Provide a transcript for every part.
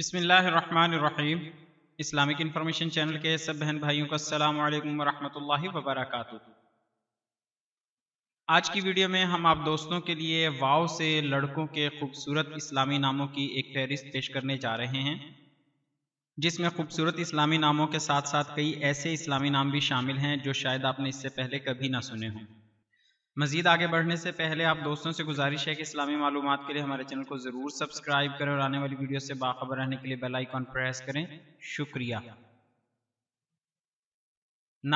बिसमीम Islamic information channel के सब बहन भाइयों का अस्सलाम वालेकुम वरहमतुल्लाहि आज की वीडियो में हम आप दोस्तों के लिए वाव से लड़कों के खूबसूरत इस्लामी नामों की एक फहरिस्त पेश करने जा रहे हैं जिसमें खूबसूरत इस्लामी नामों के साथ साथ कई ऐसे इस्लामी नाम भी शामिल हैं जो शायद आपने इससे पहले कभी ना सुने हों मजीद आगे बढ़ने से पहले आप दोस्तों से गुजारिश है कि इस्लामी मालूम के लिए हमारे चैनल को ज़रूर सब्सक्राइब करें और आने वाली वीडियो से बाखबर रहने के लिए बेलाइकॉन प्रेस करें शुक्रिया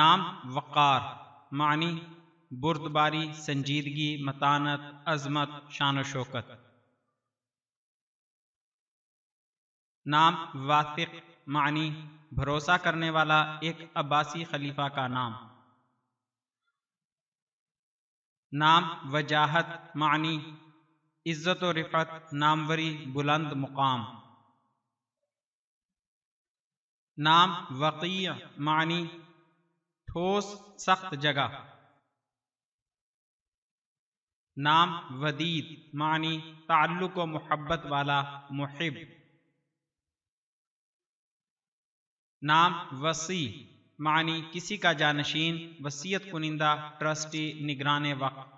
नाम वक़ार मानी बुरदबारी संजीदगी मतानत अजमत शान शौकत नाम वातिक मानी भरोसा करने वाला एक अब्बासी खलीफा का नाम नाम वजाहत मानी इज़्ज़त और रिफत नामवरी बुलंद मुकाम नाम वक़ी मानी ठोस सख्त जगह नाम वदीद मानी ताल्लुक व मोहब्बत वाला मुहिब नाम वसी मानी किसी का जानशीन वसीयत कुनिंदा ट्रस्टी निगरान वक्त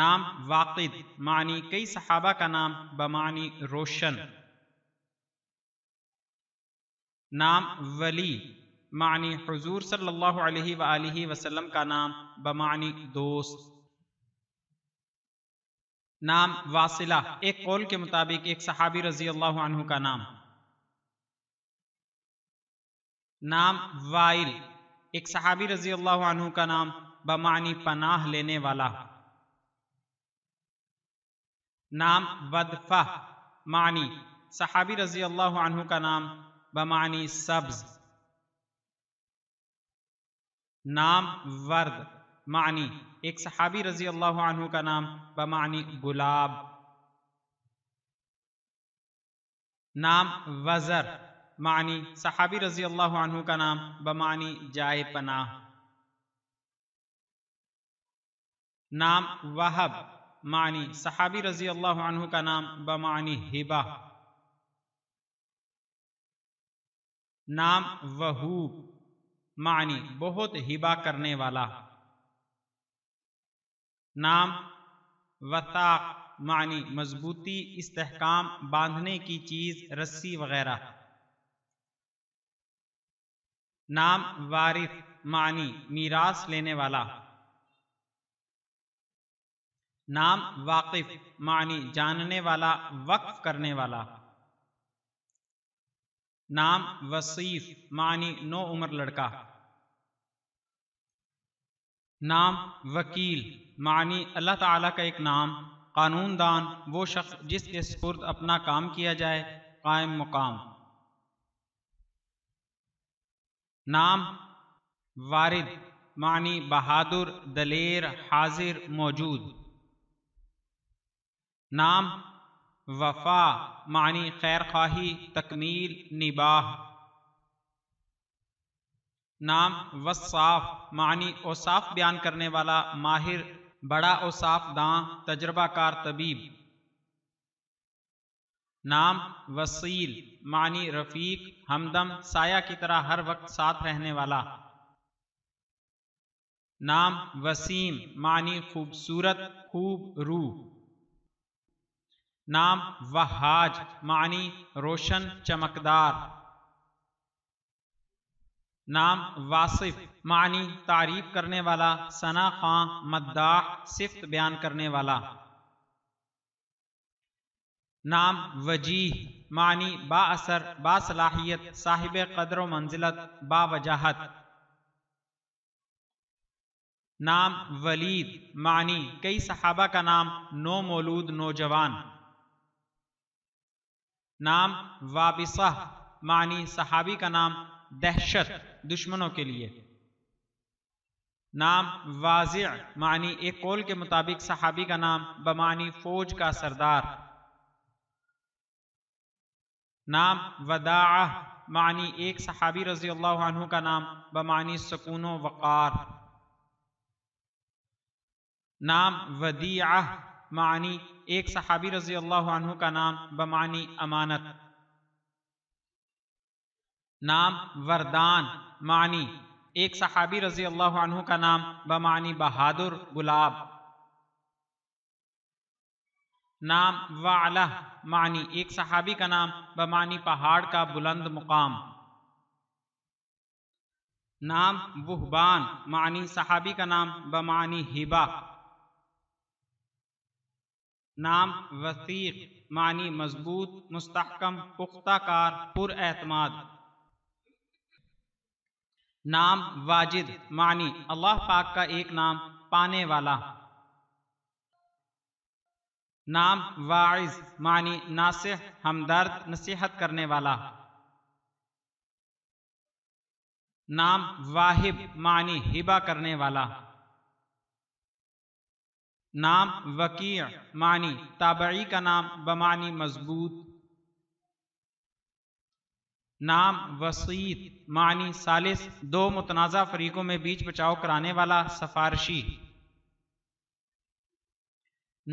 नाम वाकिद मानी कई सहाबा का नाम बमानी रोशन नाम वली मानी हजूर सल्लल्लाहु अलैहि वसल्लम का नाम बमानी दोस्त नाम वासिला एक कौल के मुताबिक एक सहाबी रजी अल्लाह का नाम नाम वाइल एक सहाबी रजी अल्लाह का नाम बमानी पनाह लेने वाला नाम वदफा मानी सहाबी रजी अल्लाह का नाम बमानी सब्ज नाम वर्द मानी एक सहाबी रजी अल्लाह का नाम बमानी गुलाब नाम वज़र मानी सहाबी रजी अल्लाह अनु का नाम बमानी जाए पनाह नाम वहब मानी सहाबी रजी अल्लाह अनु का नाम बमानी हिबा नाम वहूब मानी बहुत हिबा करने वाला नाम वताक मानी मजबूती इस्तेकाम बांधने की चीज़ रस्सी वगैरह नाम वारिस मानी मीरास लेने वाला नाम वाकिफ मानी जानने वाला वक्फ करने वाला नाम वसीफ मानी नो उम्र लड़का नाम वकील मानी अल्लाह ताला का एक नाम कानून दान वो शख्स जिसके सुपुर्द अपना काम किया जाए कायम मुकाम नाम वारिद मानी बहादुर दलेर हाजिर मौजूद नाम वफा मानी खैर खाही तकमील निबाह नाम वसाफ मानी ओसाफ बयान करने वाला माहिर बड़ा ओसाफ दां तजर्बाकार तबीब नाम वसील मानी रफीक हमदम साया की तरह हर वक्त साथ रहने वाला नाम वसीम मानी खूबसूरत खूब रू नाम वहाज मानी रोशन चमकदार नाम वासिफ मानी तारीफ करने वाला सना खां मद्दाह सिफ्त बयान करने वाला नाम वजीह मानी बासर बासलाहियत साहिब कदर व मंजिलत बावजाहत नाम वलीद मानी कई सहाबा का नाम नो मौलूद नौजवान नाम वाबिसा मानी सहाबी का नाम दहशत दुश्मनों के लिए नाम वाजिया मानी एक कौल के मुताबिक सहाबी का नाम बमानी फौज का सरदार नाम वदा मानी एक सहाबी रजी अल्लाह का नाम बमानी सकून वक़ार नाम वदिया मानी एक सहाबी रजी अल्लाह का नाम बमानी अमानत नाम वरदान मानी एक सहाबी रजी अल्लाह का नाम बमानी बहादुर गुलाब नाम व अला मानी एक सहाबी का नाम व मानी पहाड़ का बुलंद मुकाम नाम वुहबान मानी सहाबी का नाम व मानी हिबा नाम वसीक मानी मजबूत मुस्तकम पुख्ताकार पुरमाद नाम वाजिद मानी अल्लाह पाक का एक नाम पाने वाला नाम वाइज मानी नास हमदर्द नसीहत करने वाला नाम वाहिब मानी हिबा करने वाला नाम वकी मानी ताबड़ी का नाम बमानी मजबूत नाम वसीत मानी सालिस दो मुतनाज़ा फरीकों में बीच बचाव कराने वाला सफारशी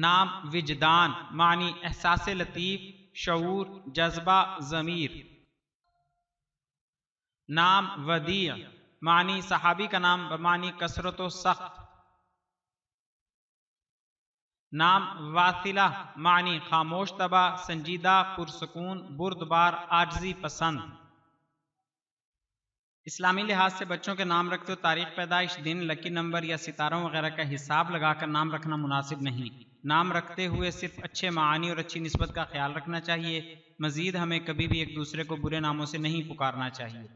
नाम विजदान मानी एहसास लतीफ़ शूर जज्बा ज़मीर नाम वदी मानी सहाबी का नाम मानी कसरत सख्त नाम वासिला मानी खामोश तबा संजीदा पुरसकून बुरदबार आजी पसंद इस्लामी लिहाज से बच्चों के नाम रखते हो तारीख पैदाइश दिन लकी नंबर या सितारों वगैरह का हिसाब लगाकर नाम रखना मुनासिब नहीं नाम रखते हुए सिर्फ अच्छे मानी और अच्छी नस्बत का ख्याल रखना चाहिए मज़ीद हमें कभी भी एक दूसरे को बुरे नामों से नहीं पुकारना चाहिए